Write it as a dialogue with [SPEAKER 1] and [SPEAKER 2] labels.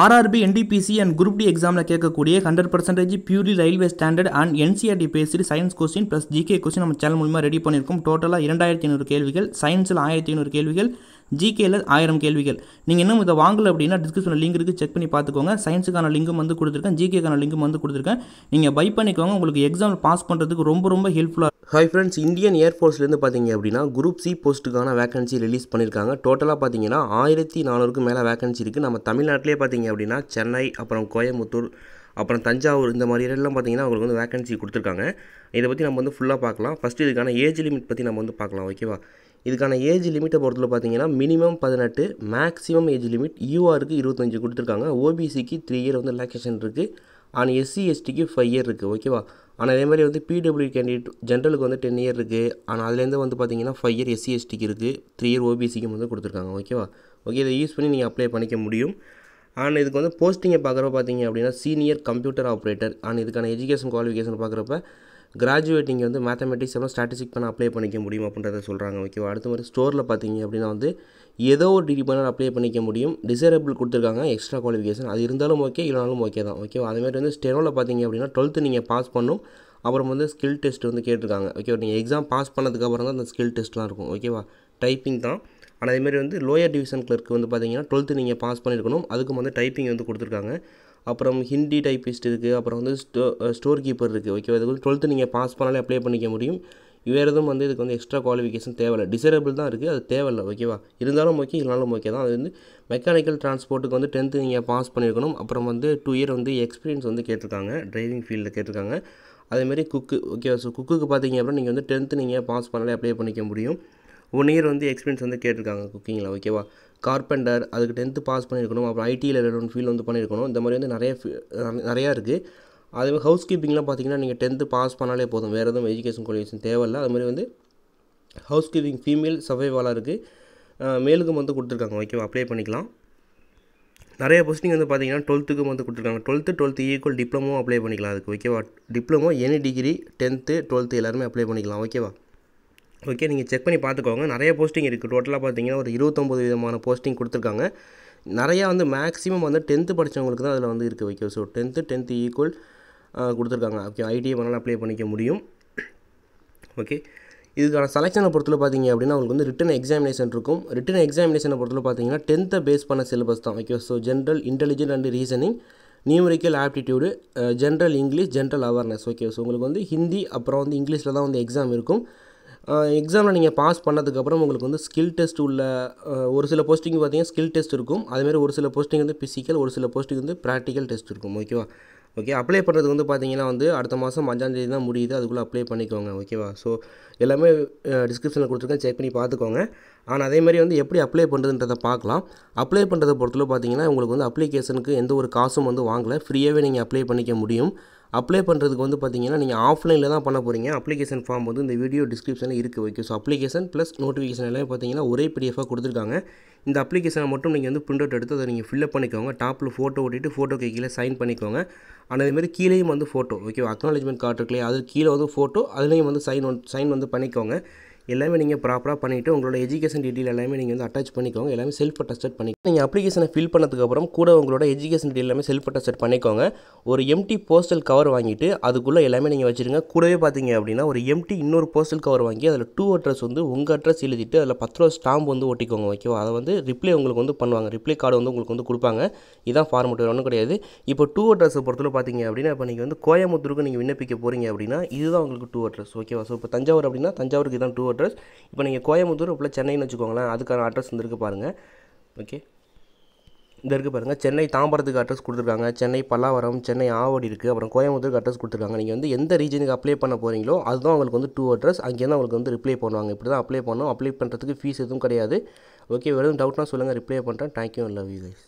[SPEAKER 1] RRB NTPC and group D எக்ஸாமில் கேட்கக்கூடிய hundred percentage purely railway standard and NCERT basic science question plus GK question நம்ம channel மூலமாக ready பண்ணியிருக்கோம் டோட்டலாக இரண்டாயிரத்தி ஐநூறு கேள்விகள் சயின்ஸில் ஆயிரத்தி ஐநூறு கேள்விகள் ஜிகேயில் ஆயிரம் கேள்விகள் நீங்கள் இன்னும் இதை வாங்கலை அப்படின்னா டிஸ்கிரிப்ஷனில் லிங்க் இருக்குது செக் பண்ணி பார்த்துக்கோங்க சயின்ஸுக்கான லிங்கும் வந்து கொடுத்துருக்கேன் ஜிகேக்கான லிங்கும் வந்து கொடுத்துருக்கேன் நீங்கள் பை பண்ணிக்கோங்க உங்களுக்கு எக்ஸாம் பாஸ் பண்ணுறதுக்கு ரொம்ப ரொம்ப ஹெல்ப்ஃபுல்லாக ஹாய் ஃப்ரெண்ட்ஸ் இந்தியன் ஏர்ஃபோர்ஸ்லேருந்து பார்த்தீங்க அப்படின்னா குரூப் சி போஸ்ட்டுக்கான வேகன்சி ரிலீஸ் பண்ணியிருக்காங்க டோட்டலாக பார்த்தீங்கன்னா ஆயிரத்தி நானூறுக்கு மேலே வேகன்சி இருக்குது நம்ம தமிழ்நாட்டிலே பார்த்தீங்க பார்த்தீங்க அப்படின்னா சென்னை அப்புறம் கோயம்புத்தூர் அப்புறம் தஞ்சாவூர் இந்த மாதிரி இடம்லாம் பார்த்தீங்கன்னா அவங்களுக்கு வந்து வேகன்சி கொடுத்துருக்காங்க இதை பற்றி நம்ம வந்து ஃபுல்லாக பார்க்கலாம் ஃபஸ்ட்டு இதுக்கான ஏஜ் லிமிட் பற்றி நம்ம வந்து பார்க்கலாம் ஓகேவா இதுக்கான ஏஜ் லிமிட்டை பொறுத்தல பார்த்தீங்கன்னா மினிமம் பதினெட்டு மேக்ஸிமம் ஏஜ் லிமிட் யூஆருக்கு இருபத்தஞ்சு கொடுத்துருக்காங்க ஓபிசிக்கு த்ரீ இயர் வந்து ரிலாக்ஸேஷன் இருக்குது ஆனால் எஸ்சி எஸ்டிக்கு ஃபைவ் இயர் இருக்குது ஓகேவா ஆனால் அதே மாதிரி வந்து பிடபிள்யூ கேண்டிடேட் ஜென்ரலுக்கு வந்து டென் இயர் இருக்குது ஆனால் அதுலேருந்து வந்து பார்த்தீங்கன்னா ஃபைவ் இயர் எஸ்சி எஸ்டிக்கு இருக்குது த்ரீ இயர் ஓபிசிக்கு வந்து கொடுத்துருக்காங்க ஓகேவா ஓகே இதை யூஸ் பண்ணி நீங்கள் அப்ளை பண்ணிக்க முடியும் அண்ட் இதுக்கு வந்து போஸ்டிங்கை பார்க்குறப்ப பார்த்தீங்க அப்படின்னா சீனியர் கம்ப்யூட்டர் ஆப்ரேட்டர் அண்ட் இதுக்கான எஜுகேஷன் குவாலிஃபிகேஷன் பார்க்குறப்ப இங்கே வந்து மேத்தமெட்டிக்ஸ் எல்லாம் ஸ்டாட்டிஸ்டிக் பண்ண அப்ளை பண்ணிக்க முடியும் அப்படின்றத சொல்கிறாங்க ஓகேவா அடுத்த மாதிரி ஸ்டோரில் பார்த்தீங்க அப்படின்னா வந்து ஏதோ ஒரு டிகிரி பண்ணால் அப்ளை பண்ணிக்க முடியும் டிசைரபிள் கொடுத்துருக்காங்க எக்ஸ்ட்ரா குவாலிஃபிகேஷன் அது இருந்தாலும் ஓகே இல்லைனாலும் ஓகே தான் ஓகேவா அதேமாதிரி வந்து ஸ்டெனோவில் பார்த்தீங்க அப்படின்னா டுவெல்த்து நீங்கள் பாஸ் பண்ணும் அப்புறம் வந்து ஸ்கில் டெஸ்ட் வந்து கேட்டிருக்காங்க ஓகேவா நீங்கள் எக்ஸாம் பாஸ் பண்ணதுக்கப்புறம் தான் அந்த ஸ்கில் டெஸ்ட்லாம் இருக்கும் ஓகேவா டைப்பிங் தான் ஆனால் அதேமாரி வந்து லோயர் டிவிஷன் கிளர்க்கு வந்து பார்த்தீங்கன்னா டுவெல்த்து நீங்கள் பாஸ் பண்ணியிருக்கணும் அதுக்கும் வந்து டைப்பிங் வந்து கொடுத்துருக்காங்க அப்புறம் ஹிந்தி டைப்பிஸ்ட் இருக்குது அப்புறம் வந்து ஸ்டோ ஸ்டோர் கீப்பர் இருக்குது ஓகே அதுக்கு வந்து டுவெல்த்து நீங்கள் பாஸ் பண்ணாலே அப்ளை பண்ணிக்க முடியும் வேறு எதுவும் வந்து இதுக்கு வந்து எக்ஸ்ட்ரா குவாலிஃபிகேஷன் தேவையில்லை டிசரபிள் தான் இருக்குது அது தேவையில்லை ஓகேவா இருந்தாலும் ஓகே இல்லைனாலும் ஓகே தான் அது வந்து மெக்கானிக்கல் டிரான்ஸ்போர்ட்டுக்கு வந்து டென்த்து நீங்கள் பாஸ் பண்ணியிருக்கணும் அப்புறம் வந்து டூ இயர் வந்து எக்ஸ்பீரியன்ஸ் வந்து கேட்டிருக்காங்க டிரைவிங் ஃபீல்டில் கேட்டிருக்காங்க அதேமாரி குக்கு ஓகேவா ஸோ குக்குக்கு பார்த்தீங்க அப்படின்னா நீங்கள் வந்து டென்த்து நீங்கள் பாஸ் பண்ணாலே அப்ளை பண்ணிக்க முடியும் ஒன் இயர் வந்து எக்ஸ்பீரியன்ஸ் வந்து கேட்டிருக்காங்க குக்கிங்கில் ஓகேவா கார்பெண்டர் அதுக்கு டென்த்து பாஸ் பண்ணியிருக்கணும் அப்புறம் ஐடியில் ரெண்டு ஃபீல்டு வந்து பண்ணியிருக்கணும் இந்த மாதிரி வந்து நிறைய நிறையா இருக்குது அதே ஹவுஸ் கீப்பிங்லாம் பார்த்தீங்கன்னா நீங்கள் டென்த்து பாஸ் பண்ணாலே போதும் வேறு எதுவும் எஜுகேஷன் குவாலிஃபிகேஷன் தேவையில்லை அது மாதிரி வந்து ஹவுஸ் கீப்பிங் ஃபீமேல் சர்வைவாலாக இருக்குது மேலுக்கும் வந்து கொடுத்துருக்காங்க ஓகேவா அப்ளை பண்ணிக்கலாம் நிறைய போஸ்டிங் வந்து பார்த்தீங்கன்னா டுவெல்த்துக்கும் வந்து கொடுத்துருக்காங்க twelfth twelfth equal diploma apply பண்ணிக்கலாம் அதுக்கு ஓகேவா diploma any degree tenth twelfth எல்லாருமே அப்ளை பண்ணிக்கலாம் ஓகேவா ஓகே நீங்கள் செக் பண்ணி பார்த்துக்கோங்க நிறைய போஸ்டிங் இருக்குது டோட்டலாக பார்த்தீங்கன்னா ஒரு இருபத்தொம்பது விதமான போஸ்டிங் கொடுத்துருக்காங்க நிறையா வந்து மேக்ஸிமம் வந்து டென்த்து படித்தவங்களுக்கு தான் அதில் வந்து இருக்குது okay so tenth tenth equal கொடுத்துருக்காங்க ஓகே ஐடிஐ பண்ணாலும் அப்ளை பண்ணிக்க முடியும் ஓகே இதுக்கான செலெக்ஷனை பொறுத்தல பார்த்தீங்க அப்படின்னா உங்களுக்கு வந்து ரிட்டன் எக்ஸாமினேஷன் இருக்கும் ரிட்டன் எக்ஸாமினேஷனை பொறுத்தல பார்த்தீங்கன்னா டென்த்தை பேஸ் பண்ண சிலபஸ் தான் okay so general intelligent and reasoning numerical aptitude general English general awareness okay so உங்களுக்கு வந்து ஹிந்தி அப்புறம் வந்து இங்கிலீஷில் தான் வந்து எக்ஸாம் இருக்கும் எக்ஸாமில் நீங்கள் பாஸ் பண்ணதுக்கப்புறம் உங்களுக்கு வந்து ஸ்கில் டெஸ்ட் உள்ள ஒரு சில போஸ்டிங் பார்த்தீங்கன்னா ஸ்கில் டெஸ்ட் இருக்கும் அதுமாரி ஒரு சில போஸ்டிங் வந்து ஃபிசிக்கல் ஒரு சில போஸ்டிங் வந்து ப்ராக்டிக்கல் டெஸ்ட் இருக்கும் ஓகேவா ஓகே அப்ளை பண்ணுறது வந்து பார்த்தீங்கன்னா வந்து அடுத்த மாதம் அஞ்சாந்தேதி தான் முடியுது அதுக்குள்ளே அப்ளை பண்ணிக்கோங்க ஓகேவா ஸோ எல்லாமே டிஸ்கிரிப்ஷனில் கொடுத்துருக்கேன் செக் பண்ணி பார்த்துக்கோங்க ஆனால் அதேமாதிரி வந்து எப்படி அப்ளை பண்ணுறதுன்றதை பார்க்கலாம் அப்ளை பண்ணுறதை பொறுத்தவரை பார்த்தீங்கன்னா உங்களுக்கு வந்து அப்ளிகேஷனுக்கு எந்த ஒரு காசும் வந்து வாங்கலை ஃப்ரீயாகவே நீங்கள் அப்ளை பண்ணிக்க முடியும் அப்ளை பண்ணுறதுக்கு வந்து பார்த்தீங்கன்னா நீங்கள் ஆஃப்லைனில் தான் பண்ண போகிறீங்க அப்ளிகேஷன் ஃபார்ம் வந்து இந்த வீடியோ டிஸ்கிரிப்ஷனில் இருக்க வைக்கும் ஸோ அப்ளிகேஷன் ப்ளஸ் நோட்டிஃபிகேஷன் எல்லாமே பார்த்தீங்கன்னா ஒரே பிடிஎஃபாக கொடுத்துருக்காங்க இந்த அப்ளிகேஷனை மட்டும் நீங்கள் வந்து பிரிண்ட் அவுட் எடுத்து அதை நீங்கள் ஃபில்அப் பண்ணிக்கோங்க டாப்பில் ஃபோட்டோ ஓட்டிட்டு ஃபோட்டோ கீழே சைன் பண்ணிக்கோங்க ஆனால் அதேமாதிரி கீழேயும் வந்து ஃபோட்டோ ஓகே அக்னாலேஜ்மெண்ட் கார்டு இருக்குல்லையே அது கீழே வந்து ஃபோட்டோ அதுலேயும் வந்து சைன் சைன் வந்து பண்ணிக்கோங்க எல்லாமே நீங்கள் ப்ராப்பராக பண்ணிவிட்டு உங்களோட எஜுகேஷன் டீட்டெயில் எல்லாமே நீங்கள் வந்து அட்டாச் பண்ணிக்கோங்க எல்லாமே செல்ஃப் அட்டஸ்டட் பண்ணிக்கோங்க நீங்கள் அப்ளிகேஷனை ஃபில் பண்ணதுக்கப்புறம் கூட உங்களோட எஜுகேஷன் டீட்டெயில் எல்லாமே செல்ஃப் அட்டஸ்டட் பண்ணிக்கோங்க ஒரு எம்டி போஸ்டல் கவர் வாங்கிட்டு அதுக்குள்ளே எல்லாமே நீங்கள் வச்சுருங்க கூடவே பார்த்தீங்க அப்படின்னா ஒரு எம்டி இன்னொரு போஸ்டல் கவர் வாங்கி அதில் டூ அட்ரஸ் வந்து உங்கள் அட்ரஸ் எழுதிட்டு அதில் பத்து ரூபா ஸ்டாம்ப் வந்து ஒட்டிக்கோங்க ஓகேவா அதை வந்து ரிப்ளை உங்களுக்கு வந்து பண்ணுவாங்க ரிப்ளை கார்டு வந்து உங்களுக்கு வந்து கொடுப்பாங்க இதான் ஃபார்மட் ஒன்றும் கிடையாது இப்போ டூ அட்ரஸ் பொறுத்தவரை பார்த்தீங்க அப்படின்னா இப்போ நீங்கள் வந்து கோயம்புத்தூருக்கு நீங்கள் விண்ணப்பிக்க போகிறீங்க அப்படின்னா இதுதான் உங்களுக்கு டூ அட்ரஸ் ஓகேவா ஸோ இப்போ தஞ்சாவூர் அப்படின்னா தஞ்சாவூருக்கு இதான் டூ அட்ரஸ் அட்ரஸ் இப்போ நீங்கள் கோயம்புத்தூர் அப்படில சென்னைன்னு வச்சுக்கோங்களேன் அதுக்கான அட்ரஸ் வந்துருக்கு பாருங்கள் ஓகே இந்த இருக்குது பாருங்கள் சென்னை தாம்பரத்துக்கு அட்ரஸ் கொடுத்துருக்காங்க சென்னை பல்லாவரம் சென்னை ஆவடி இருக்குது அப்புறம் கோயம்புத்தூருக்கு அட்ரஸ் கொடுத்துருக்காங்க நீங்கள் வந்து எந்த ரீஜனுக்கு அப்ளை பண்ண போகிறீங்களோ அதுதான் உங்களுக்கு வந்து டூ அட்ரஸ் அங்கேருந்து அவங்களுக்கு வந்து ரிப்ளை பண்ணுவாங்க இப்படி தான் அப்ளை பண்ணோம் அப்ளை பண்ணுறதுக்கு ஃபீஸ் எதுவும் கிடையாது ஓகே வெறும் டவுட்னா சொல்லுங்கள் ரிப்ளை பண்ணுறேன் தேங்க்யூ லவ் யூ கைஸ்